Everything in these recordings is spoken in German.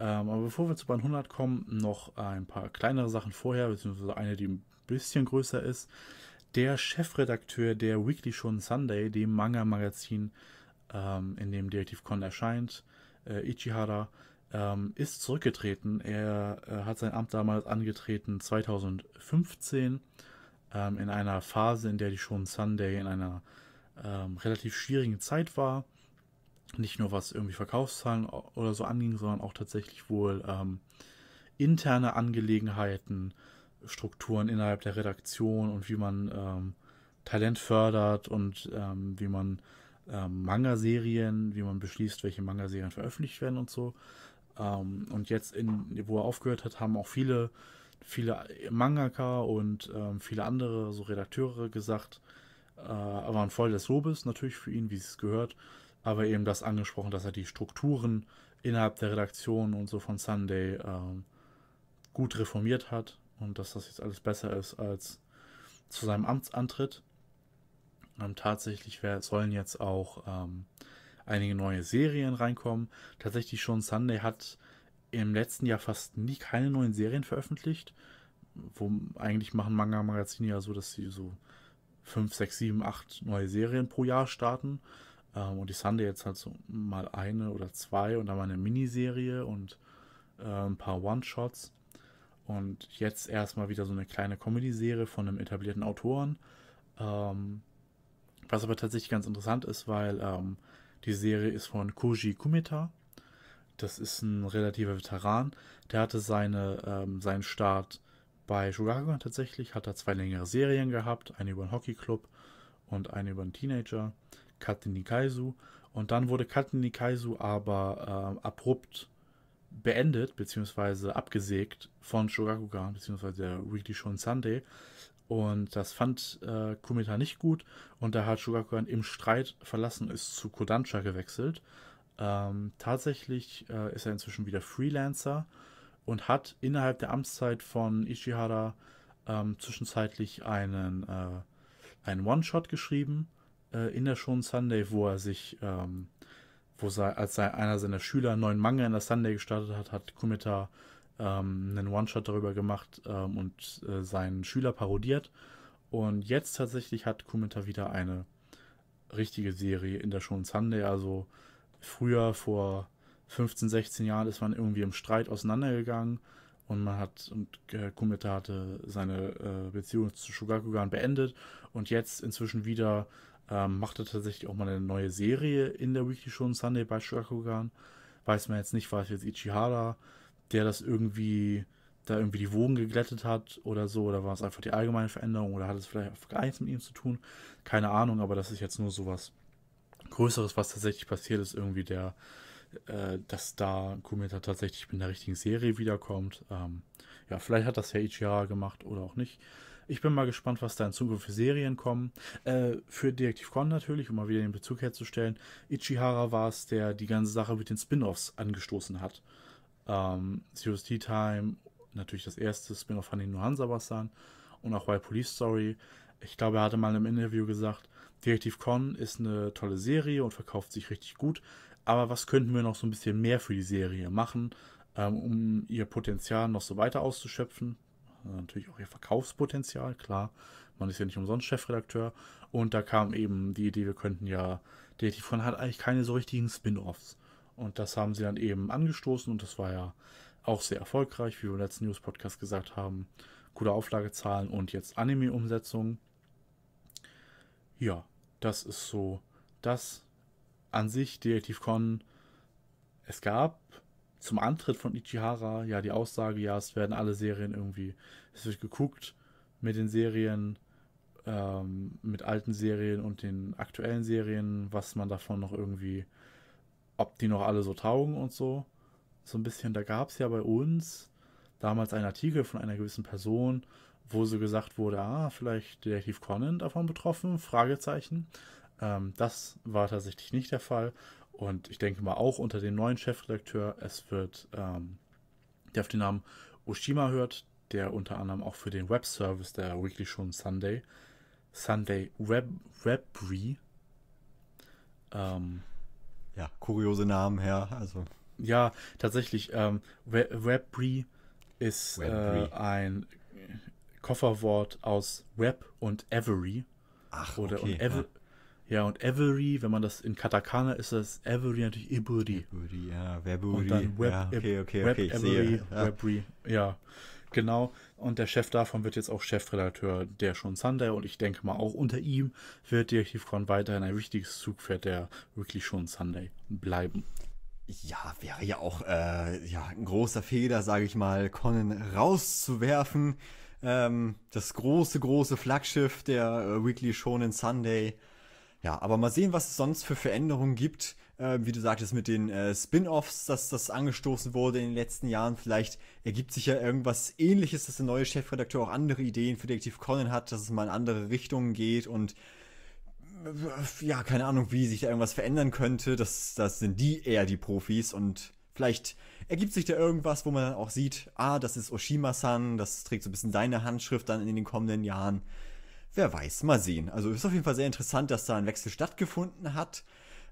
Ähm, aber bevor wir zu Band 100 kommen, noch ein paar kleinere Sachen vorher, beziehungsweise eine, die ein bisschen größer ist. Der Chefredakteur der Weekly Shonen Sunday, dem Manga-Magazin, ähm, in dem Detektiv Con erscheint, äh, Ichihara, ähm, ist zurückgetreten. Er äh, hat sein Amt damals angetreten, 2015, ähm, in einer Phase, in der die Shonen Sunday in einer ähm, relativ schwierigen Zeit war nicht nur was irgendwie Verkaufszahlen oder so anging, sondern auch tatsächlich wohl ähm, interne Angelegenheiten, Strukturen innerhalb der Redaktion und wie man ähm, Talent fördert und ähm, wie man ähm, Manga-Serien, wie man beschließt, welche Manga-Serien veröffentlicht werden und so. Ähm, und jetzt, in, wo er aufgehört hat, haben auch viele, viele äh, Mangaka und ähm, viele andere so Redakteure gesagt, äh, waren voll des Lobes natürlich für ihn, wie es gehört, aber eben das angesprochen, dass er die Strukturen innerhalb der Redaktion und so von Sunday ähm, gut reformiert hat und dass das jetzt alles besser ist als zu seinem Amtsantritt. Ähm, tatsächlich sollen jetzt auch ähm, einige neue Serien reinkommen. Tatsächlich schon Sunday hat im letzten Jahr fast nie keine neuen Serien veröffentlicht. Wo eigentlich machen Manga-Magazine ja so, dass sie so 5, 6, 7, 8 neue Serien pro Jahr starten. Ähm, und ich Sunday jetzt halt so mal eine oder zwei und dann mal eine Miniserie und äh, ein paar One-Shots. Und jetzt erstmal wieder so eine kleine Comedy-Serie von einem etablierten Autoren. Ähm, was aber tatsächlich ganz interessant ist, weil ähm, die Serie ist von Koji Kumita. Das ist ein relativer Veteran. Der hatte seine, ähm, seinen Start bei Shogakukan tatsächlich. Hat er zwei längere Serien gehabt. Eine über einen Hockeyclub und eine über einen Teenager. Katten Und dann wurde Katten aber äh, abrupt beendet beziehungsweise abgesägt von Shogakukan beziehungsweise der Weekly Shon Sunday. Und das fand äh, Kumita nicht gut und da hat Shogakukan im Streit verlassen, ist zu Kodansha gewechselt. Ähm, tatsächlich äh, ist er inzwischen wieder Freelancer und hat innerhalb der Amtszeit von Ishihara ähm, zwischenzeitlich einen, äh, einen One-Shot geschrieben äh, in der Shonen Sunday, wo er sich, ähm, wo sei, als sei einer seiner Schüler einen neuen Manga in der Sunday gestartet hat, hat Kumita ähm, einen One-Shot darüber gemacht ähm, und äh, seinen Schüler parodiert. Und jetzt tatsächlich hat Kumita wieder eine richtige Serie in der Shonen Sunday. Also früher, vor 15, 16 Jahren, ist man irgendwie im Streit auseinandergegangen und man hat, und äh, Kumita hatte seine äh, Beziehung zu Shogakugan beendet und jetzt inzwischen wieder ähm, machte tatsächlich auch mal eine neue Serie in der Weekly Show Sunday bei Shakugan. Weiß man jetzt nicht, war es jetzt Ichihara, der das irgendwie, da irgendwie die Wogen geglättet hat oder so, oder war es einfach die allgemeine Veränderung oder hat es vielleicht auch gar nichts mit ihm zu tun? Keine Ahnung, aber das ist jetzt nur sowas Größeres, was tatsächlich passiert ist, irgendwie der, äh, dass da Kumita tatsächlich in der richtigen Serie wiederkommt. Ähm, ja, vielleicht hat das ja Ichihara gemacht oder auch nicht. Ich bin mal gespannt, was da in Zukunft für Serien kommen. Äh, für Detective Con natürlich, um mal wieder den Bezug herzustellen. Ichihara war es, der die ganze Sache mit den Spin-Offs angestoßen hat. Ähm, Serious Tea Time, natürlich das erste Spin-Off von den Hansa-Bastan und auch Why Police Story. Ich glaube, er hatte mal im in Interview gesagt, Detective Con ist eine tolle Serie und verkauft sich richtig gut. Aber was könnten wir noch so ein bisschen mehr für die Serie machen, ähm, um ihr Potenzial noch so weiter auszuschöpfen? Äh, natürlich auch ihr Verkaufspotenzial, klar. Man ist ja nicht umsonst Chefredakteur. Und da kam eben die Idee, wir könnten ja, der Conan hat eigentlich keine so richtigen Spin-Offs. Und das haben sie dann eben angestoßen und das war ja auch sehr erfolgreich, wie wir im letzten News-Podcast gesagt haben. Gute Auflagezahlen und jetzt Anime-Umsetzung. Ja, das ist so das an sich Detective Conan. Es gab zum Antritt von Ichihara ja die Aussage, ja, es werden alle Serien irgendwie, es wird geguckt mit den Serien, ähm, mit alten Serien und den aktuellen Serien, was man davon noch irgendwie, ob die noch alle so taugen und so. So ein bisschen, da gab es ja bei uns damals einen Artikel von einer gewissen Person, wo so gesagt wurde, ah, vielleicht Detektiv Conan davon betroffen, Fragezeichen. Ähm, das war tatsächlich nicht der Fall. Und ich denke mal auch unter dem neuen Chefredakteur, es wird, ähm, der auf den Namen Oshima hört, der unter anderem auch für den Webservice der Weekly Show Sunday, Sunday Web, Webry, ähm, ja, kuriose Namen her, also. Ja, tatsächlich, ähm, Webry ist äh, Webry. Äh, ein Kofferwort aus Web und Every. Ach, oder okay, und ev ja. Ja, und Avery, wenn man das in Katakana ist, das Avery natürlich Iburi. Iburi, ja, Weburi. Und dann Web, ja, okay, okay, Web okay, ich sehe. Ja. Webri, ja, genau. Und der Chef davon wird jetzt auch Chefredakteur der Schon Sunday und ich denke mal auch unter ihm wird Detektiv Con weiterhin ein wichtiges Zugpferd der wirklich Schon Sunday bleiben. Ja, wäre ja auch äh, ja, ein großer Fehler, sage ich mal, Conan rauszuwerfen. Ähm, das große, große Flaggschiff der äh, Weekly Shonen Sunday ja, aber mal sehen, was es sonst für Veränderungen gibt. Äh, wie du sagtest, mit den äh, Spin-offs, dass das angestoßen wurde in den letzten Jahren. Vielleicht ergibt sich ja irgendwas ähnliches, dass der neue Chefredakteur auch andere Ideen für Detektiv Conan hat, dass es mal in andere Richtungen geht und äh, ja, keine Ahnung, wie sich da irgendwas verändern könnte. Das, das sind die eher die Profis und vielleicht ergibt sich da irgendwas, wo man dann auch sieht, ah, das ist Oshima-san, das trägt so ein bisschen deine Handschrift dann in den kommenden Jahren wer weiß, mal sehen. Also ist auf jeden Fall sehr interessant, dass da ein Wechsel stattgefunden hat.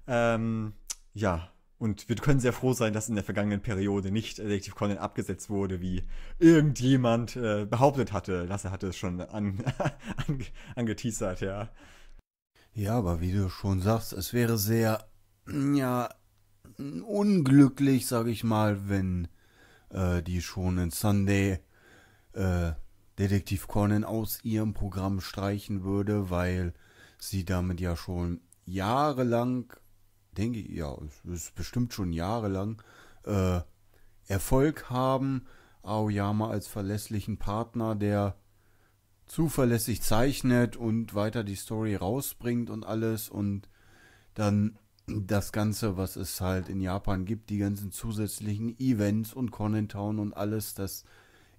Ähm, ja, und wir können sehr froh sein, dass in der vergangenen Periode nicht Detektiv Conan abgesetzt wurde, wie irgendjemand äh, behauptet hatte. Lasse hatte es schon an, an, angeteasert, ja. Ja, aber wie du schon sagst, es wäre sehr, ja, unglücklich, sag ich mal, wenn äh, die schon in Sunday äh, Detektiv Conan aus ihrem Programm streichen würde, weil sie damit ja schon jahrelang, denke ich, ja, es ist bestimmt schon jahrelang, äh, Erfolg haben. Aoyama als verlässlichen Partner, der zuverlässig zeichnet und weiter die Story rausbringt und alles und dann das Ganze, was es halt in Japan gibt, die ganzen zusätzlichen Events und Conan Town und alles, das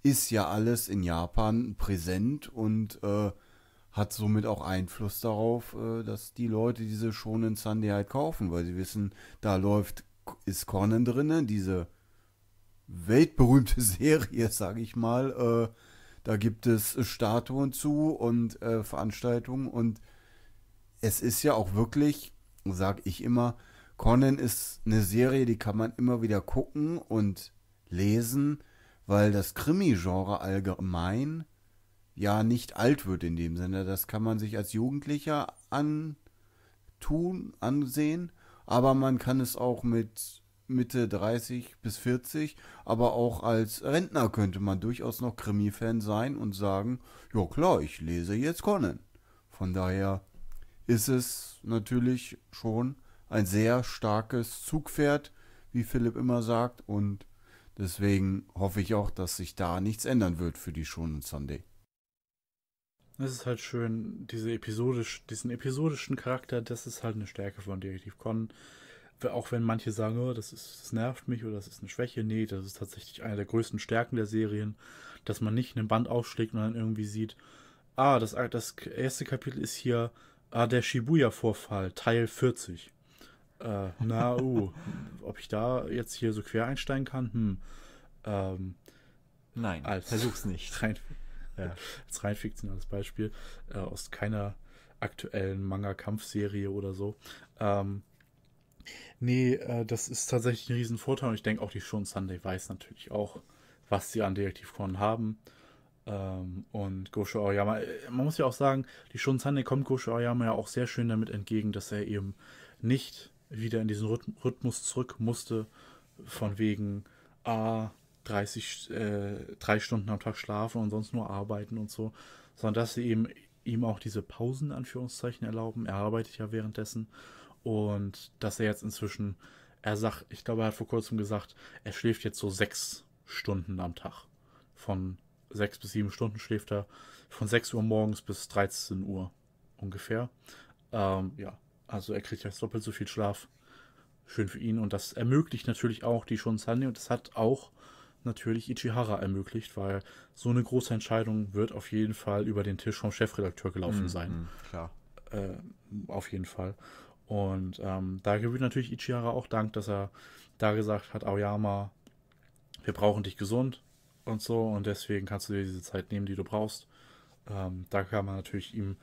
ist ja alles in Japan präsent und äh, hat somit auch Einfluss darauf, äh, dass die Leute diese schonen Sunday halt kaufen, weil sie wissen, da läuft, ist Conan drinne, diese weltberühmte Serie, sage ich mal. Äh, da gibt es Statuen zu und äh, Veranstaltungen und es ist ja auch wirklich, sage ich immer, Conan ist eine Serie, die kann man immer wieder gucken und lesen weil das Krimi-Genre allgemein ja nicht alt wird in dem Sinne. Das kann man sich als Jugendlicher antun, ansehen, aber man kann es auch mit Mitte 30 bis 40, aber auch als Rentner könnte man durchaus noch Krimi-Fan sein und sagen, ja klar, ich lese jetzt Conan. Von daher ist es natürlich schon ein sehr starkes Zugpferd, wie Philipp immer sagt, und Deswegen hoffe ich auch, dass sich da nichts ändern wird für die Shonen Sunday. Es ist halt schön, diese episodisch, diesen episodischen Charakter, das ist halt eine Stärke von Detektiv Con. Auch wenn manche sagen, oh, das, ist, das nervt mich oder das ist eine Schwäche. Nee, das ist tatsächlich eine der größten Stärken der Serien, dass man nicht einen Band aufschlägt und dann irgendwie sieht, ah, das, das erste Kapitel ist hier, ah, der Shibuya-Vorfall, Teil 40. Äh, na, uh, ob ich da jetzt hier so quer einsteigen kann? Hm. Ähm, Nein, als versuch's nicht. Rein, ja, als rein fiktionales Beispiel äh, aus keiner aktuellen Manga-Kampfserie oder so. Ähm, nee, äh, das ist tatsächlich ein Riesenvorteil und ich denke auch, die Shonen Sunday weiß natürlich auch, was sie an Detektiv haben. Ähm, und Gosho Aoyama, äh, man muss ja auch sagen, die Shonen Sunday kommt Gosho Aoyama ja auch sehr schön damit entgegen, dass er eben nicht wieder in diesen Rhythmus zurück musste, von wegen A, 30, äh, drei Stunden am Tag schlafen und sonst nur arbeiten und so, sondern dass sie eben ihm auch diese Pausen, Anführungszeichen, erlauben. Er arbeitet ja währenddessen und dass er jetzt inzwischen, er sagt, ich glaube, er hat vor kurzem gesagt, er schläft jetzt so sechs Stunden am Tag. Von sechs bis sieben Stunden schläft er, von 6 Uhr morgens bis 13 Uhr ungefähr. Ähm, ja, also er kriegt jetzt doppelt so viel Schlaf. Schön für ihn. Und das ermöglicht natürlich auch die Shun Sunny. Und das hat auch natürlich Ichihara ermöglicht, weil so eine große Entscheidung wird auf jeden Fall über den Tisch vom Chefredakteur gelaufen mhm, sein. Mhm, klar. Äh, auf jeden Fall. Und ähm, da gewinnt natürlich Ichihara auch Dank, dass er da gesagt hat, Aoyama, wir brauchen dich gesund und so und deswegen kannst du dir diese Zeit nehmen, die du brauchst. Ähm, da kann man natürlich ihm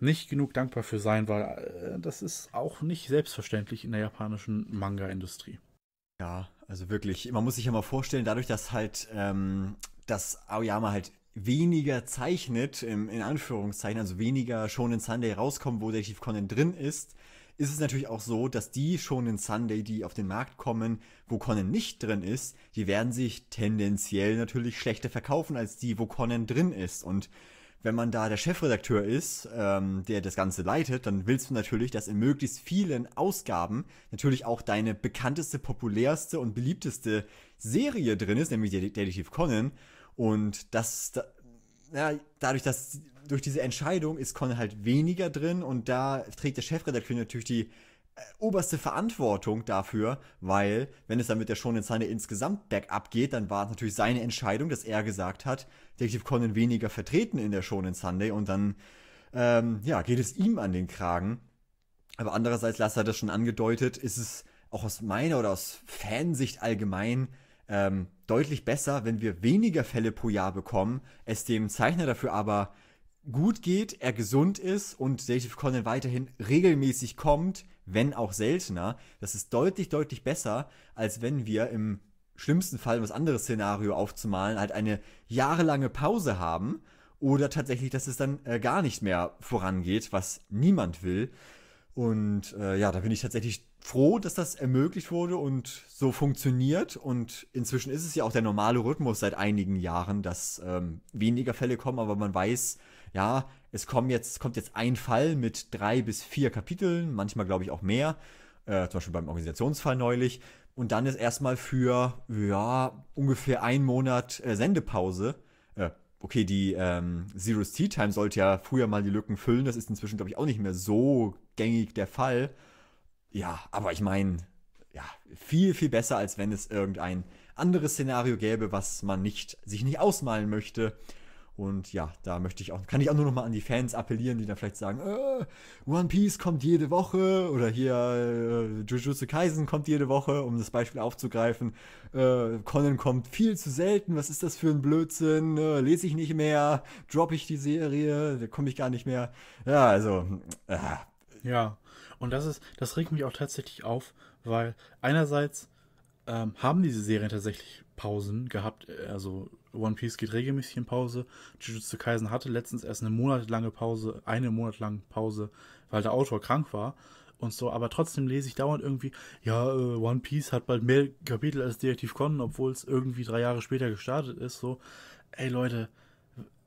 nicht genug dankbar für sein, weil äh, das ist auch nicht selbstverständlich in der japanischen Manga-Industrie. Ja, also wirklich, man muss sich ja mal vorstellen, dadurch, dass halt, ähm, dass Aoyama halt weniger zeichnet, im, in Anführungszeichen, also weniger Shonen Sunday rauskommen, wo der Chief Conan drin ist, ist es natürlich auch so, dass die Shonen Sunday, die auf den Markt kommen, wo Conan nicht drin ist, die werden sich tendenziell natürlich schlechter verkaufen als die, wo Conan drin ist. Und wenn man da der Chefredakteur ist, ähm, der das Ganze leitet, dann willst du natürlich, dass in möglichst vielen Ausgaben natürlich auch deine bekannteste, populärste und beliebteste Serie drin ist, nämlich Detective Conan. Und das, da, ja, dadurch, dass durch diese Entscheidung ist Conan halt weniger drin und da trägt der Chefredakteur natürlich die äh, oberste Verantwortung dafür, weil wenn es dann mit der Shonen Sunday insgesamt bergab geht, dann war es natürlich seine Entscheidung, dass er gesagt hat, Detective Conan weniger vertreten in der Shonen Sunday und dann ähm, ja, geht es ihm an den Kragen. Aber andererseits, Lasse hat das schon angedeutet, ist es auch aus meiner oder aus Fansicht allgemein ähm, deutlich besser, wenn wir weniger Fälle pro Jahr bekommen, es dem Zeichner dafür aber gut geht, er gesund ist und Detective Conan weiterhin regelmäßig kommt, wenn auch seltener. Das ist deutlich, deutlich besser, als wenn wir im schlimmsten Fall, um das andere Szenario aufzumalen, halt eine jahrelange Pause haben oder tatsächlich, dass es dann äh, gar nicht mehr vorangeht, was niemand will. Und äh, ja, da bin ich tatsächlich froh, dass das ermöglicht wurde und so funktioniert. Und inzwischen ist es ja auch der normale Rhythmus seit einigen Jahren, dass ähm, weniger Fälle kommen, aber man weiß, ja, es, kommen jetzt, kommt jetzt ein Fall mit drei bis vier Kapiteln, manchmal glaube ich auch mehr, äh, zum Beispiel beim Organisationsfall neulich. Und dann ist erstmal für, ja, ungefähr einen Monat äh, Sendepause. Äh, okay, die ähm, Zero's Tea Time sollte ja früher mal die Lücken füllen. Das ist inzwischen, glaube ich, auch nicht mehr so gängig der Fall. Ja, aber ich meine, ja, viel, viel besser, als wenn es irgendein anderes Szenario gäbe, was man nicht, sich nicht ausmalen möchte. Und ja, da möchte ich auch, kann ich auch nur nochmal an die Fans appellieren, die dann vielleicht sagen, äh, One Piece kommt jede Woche oder hier äh, Jujutsu Kaisen kommt jede Woche, um das Beispiel aufzugreifen. Äh, Conan kommt viel zu selten, was ist das für ein Blödsinn? Äh, lese ich nicht mehr, droppe ich die Serie, da komme ich gar nicht mehr. Ja, also. Äh. Ja, und das ist, das regt mich auch tatsächlich auf, weil einerseits ähm, haben diese Serien tatsächlich Pausen gehabt, äh, also One Piece geht regelmäßig in Pause. Jujutsu Kaisen hatte letztens erst eine monatelange Pause, eine monatelange Pause, weil der Autor krank war und so. Aber trotzdem lese ich dauernd irgendwie, ja, äh, One Piece hat bald mehr Kapitel als Detektiv Conan, obwohl es irgendwie drei Jahre später gestartet ist. So, ey Leute,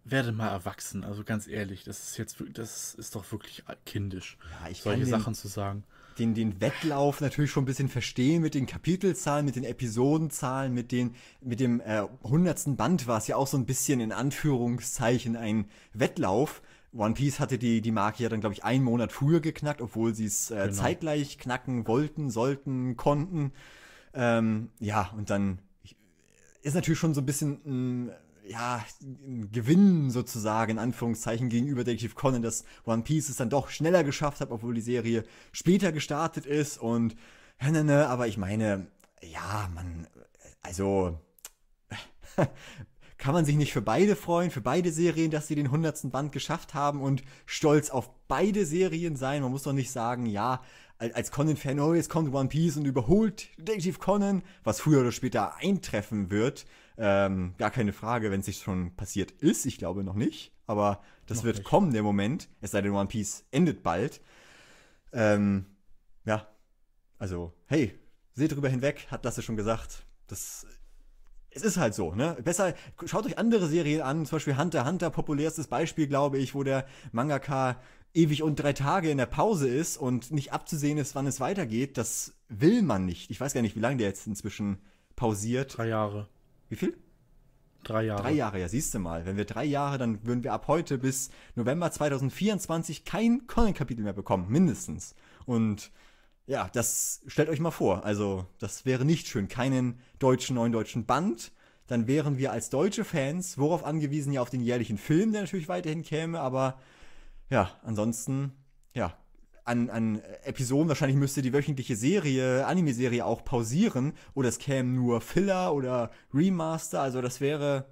werde mal erwachsen. Also ganz ehrlich, das ist jetzt, das ist doch wirklich kindisch, ja, solche Sachen zu sagen den, den Wettlauf natürlich schon ein bisschen verstehen mit den Kapitelzahlen, mit den Episodenzahlen, mit, den, mit dem äh, hundertsten äh, Band war es ja auch so ein bisschen in Anführungszeichen ein Wettlauf. One Piece hatte die, die Marke ja dann, glaube ich, einen Monat früher geknackt, obwohl sie es äh, genau. zeitgleich knacken wollten, sollten, konnten. Ähm, ja, und dann ist natürlich schon so ein bisschen ein mm, ja, Gewinn sozusagen, in Anführungszeichen, gegenüber Detective Conan, dass One Piece es dann doch schneller geschafft hat, obwohl die Serie später gestartet ist und, ne, ne, ne aber ich meine, ja, man, also, kann man sich nicht für beide freuen, für beide Serien, dass sie den 100. Band geschafft haben und stolz auf beide Serien sein? Man muss doch nicht sagen, ja, als Conan-Fan, oh, jetzt kommt One Piece und überholt Detective Conan, was früher oder später eintreffen wird. Ähm, gar keine Frage, wenn es sich schon passiert ist. Ich glaube noch nicht. Aber das noch wird nicht. kommen, der Moment. Es sei denn, One Piece endet bald. Ähm, ja, also, hey, seht drüber hinweg, hat Lasse schon gesagt. Das es ist halt so, ne? Besser, schaut euch andere Serien an, zum Beispiel Hunter Hunter, populärstes Beispiel, glaube ich, wo der Mangaka ewig und drei Tage in der Pause ist und nicht abzusehen ist, wann es weitergeht. Das will man nicht. Ich weiß gar nicht, wie lange der jetzt inzwischen pausiert. Drei Jahre. Wie viel? Drei Jahre. Drei Jahre, ja, siehst du mal. Wenn wir drei Jahre, dann würden wir ab heute bis November 2024 kein Conan-Kapitel mehr bekommen, mindestens. Und ja, das stellt euch mal vor. Also, das wäre nicht schön. Keinen deutschen, neuen deutschen Band. Dann wären wir als deutsche Fans, worauf angewiesen, ja, auf den jährlichen Film, der natürlich weiterhin käme. Aber ja, ansonsten, ja, an, an Episoden. Wahrscheinlich müsste die wöchentliche Serie, Anime-Serie auch pausieren oder es kämen nur Filler oder Remaster. Also das wäre,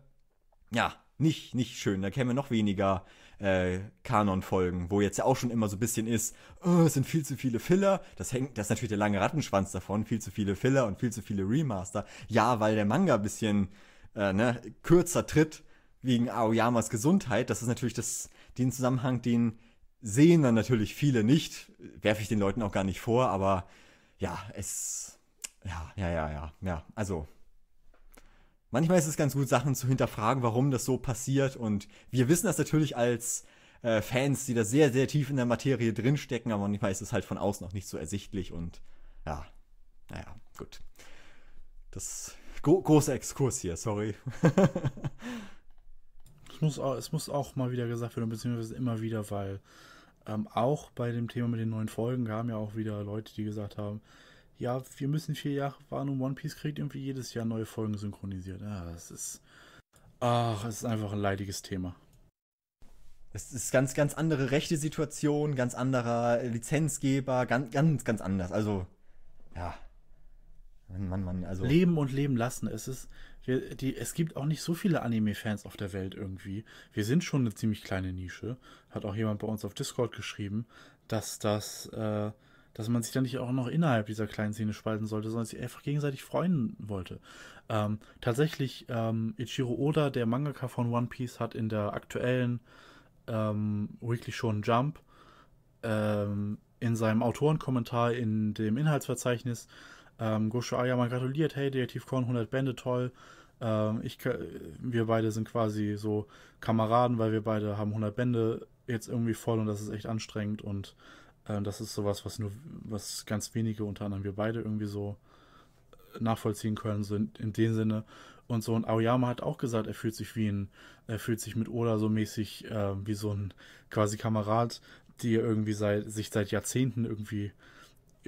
ja, nicht, nicht schön. Da kämen noch weniger äh, Kanon-Folgen, wo jetzt ja auch schon immer so ein bisschen ist, oh, es sind viel zu viele Filler. Das hängt, das ist natürlich der lange Rattenschwanz davon, viel zu viele Filler und viel zu viele Remaster. Ja, weil der Manga ein bisschen äh, ne, kürzer tritt wegen Aoyamas Gesundheit. Das ist natürlich das, den Zusammenhang, den sehen dann natürlich viele nicht. Werfe ich den Leuten auch gar nicht vor, aber ja, es. Ja, ja, ja, ja, ja. Also. Manchmal ist es ganz gut, Sachen zu hinterfragen, warum das so passiert. Und wir wissen das natürlich als äh, Fans, die da sehr, sehr tief in der Materie drinstecken, aber manchmal ist es halt von außen auch nicht so ersichtlich. Und ja, naja, gut. Das gro große Exkurs hier, sorry. es, muss auch, es muss auch mal wieder gesagt werden, beziehungsweise immer wieder, weil ähm, auch bei dem Thema mit den neuen Folgen kamen ja auch wieder Leute, die gesagt haben, ja, wir müssen vier Jahre warten und One Piece kriegt irgendwie jedes Jahr neue Folgen synchronisiert. Ja, es ist. Ach, es ist einfach ein leidiges Thema. Es ist ganz, ganz andere rechte Situation, ganz anderer Lizenzgeber, ganz, ganz, ganz anders. Also, ja, Mann, Mann, Mann, also. Leben und leben lassen. Es ist, wir, die, es gibt auch nicht so viele Anime-Fans auf der Welt irgendwie. Wir sind schon eine ziemlich kleine Nische. Hat auch jemand bei uns auf Discord geschrieben, dass das, äh, dass man sich da nicht auch noch innerhalb dieser kleinen Szene spalten sollte, sondern sich einfach gegenseitig freuen wollte. Ähm, tatsächlich, ähm, Ichiro Oda, der Mangaka von One Piece, hat in der aktuellen ähm, Weekly Show Jump ähm, in seinem Autorenkommentar in dem Inhaltsverzeichnis ähm, Gosho Ayama gratuliert, hey, Detektiv Korn, 100 Bände, toll. Ähm, ich, wir beide sind quasi so Kameraden, weil wir beide haben 100 Bände jetzt irgendwie voll und das ist echt anstrengend und äh, das ist sowas, was nur, was ganz wenige unter anderem wir beide irgendwie so äh, nachvollziehen können, so in, in dem Sinne. Und so, und Aoyama hat auch gesagt, er fühlt sich wie ein, er fühlt sich mit Oda so mäßig äh, wie so ein quasi Kamerad, die irgendwie seit, sich seit Jahrzehnten irgendwie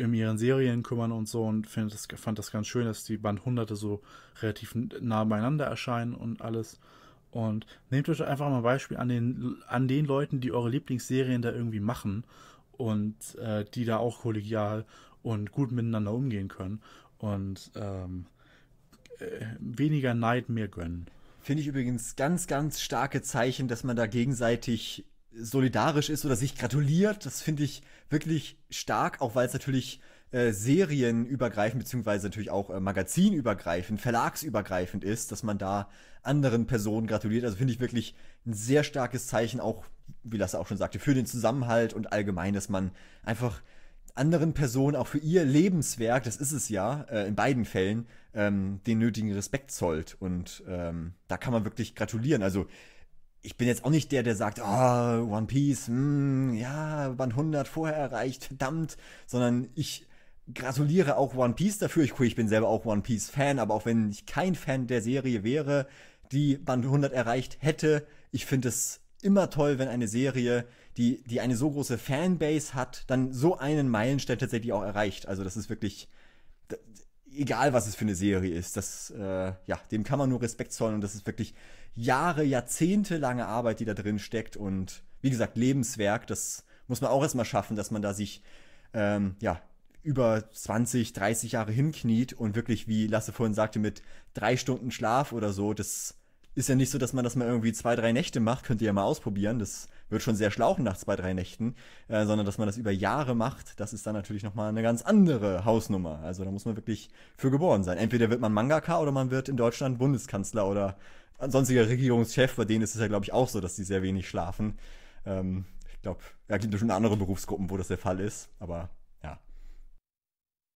um ihren Serien kümmern und so und find das, fand das ganz schön, dass die Bandhunderte so relativ nah beieinander erscheinen und alles. Und nehmt euch einfach mal ein Beispiel an den, an den Leuten, die eure Lieblingsserien da irgendwie machen und äh, die da auch kollegial und gut miteinander umgehen können und ähm, äh, weniger Neid mehr gönnen. Finde ich übrigens ganz, ganz starke Zeichen, dass man da gegenseitig solidarisch ist oder sich gratuliert. Das finde ich wirklich stark, auch weil es natürlich äh, serienübergreifend, beziehungsweise natürlich auch äh, magazinübergreifend, verlagsübergreifend ist, dass man da anderen Personen gratuliert. Also finde ich wirklich ein sehr starkes Zeichen, auch, wie Lasse auch schon sagte, für den Zusammenhalt und allgemein, dass man einfach anderen Personen auch für ihr Lebenswerk, das ist es ja, äh, in beiden Fällen, ähm, den nötigen Respekt zollt. Und ähm, da kann man wirklich gratulieren. Also ich bin jetzt auch nicht der, der sagt, ah, oh, One Piece, mh, hm, ja, Band 100 vorher erreicht, verdammt, sondern ich gratuliere auch One Piece dafür. Ich, ich bin selber auch One Piece Fan, aber auch wenn ich kein Fan der Serie wäre, die Band 100 erreicht hätte, ich finde es immer toll, wenn eine Serie, die, die eine so große Fanbase hat, dann so einen Meilenstein tatsächlich auch erreicht. Also das ist wirklich, egal was es für eine Serie ist, das, äh, ja, dem kann man nur Respekt zollen und das ist wirklich Jahre, Jahrzehnte lange Arbeit, die da drin steckt und wie gesagt, Lebenswerk, das muss man auch erstmal schaffen, dass man da sich ähm, ja, über 20, 30 Jahre hinkniet und wirklich, wie Lasse vorhin sagte, mit drei Stunden Schlaf oder so, das ist ja nicht so, dass man das mal irgendwie zwei, drei Nächte macht, könnt ihr ja mal ausprobieren. Das wird schon sehr schlauchen nach zwei, drei Nächten, äh, sondern dass man das über Jahre macht, das ist dann natürlich nochmal eine ganz andere Hausnummer. Also da muss man wirklich für geboren sein. Entweder wird man Mangaka oder man wird in Deutschland Bundeskanzler oder sonstiger Regierungschef. Bei denen ist es ja, glaube ich, auch so, dass die sehr wenig schlafen. Ähm, ich glaube, da gibt es schon andere Berufsgruppen, wo das der Fall ist, aber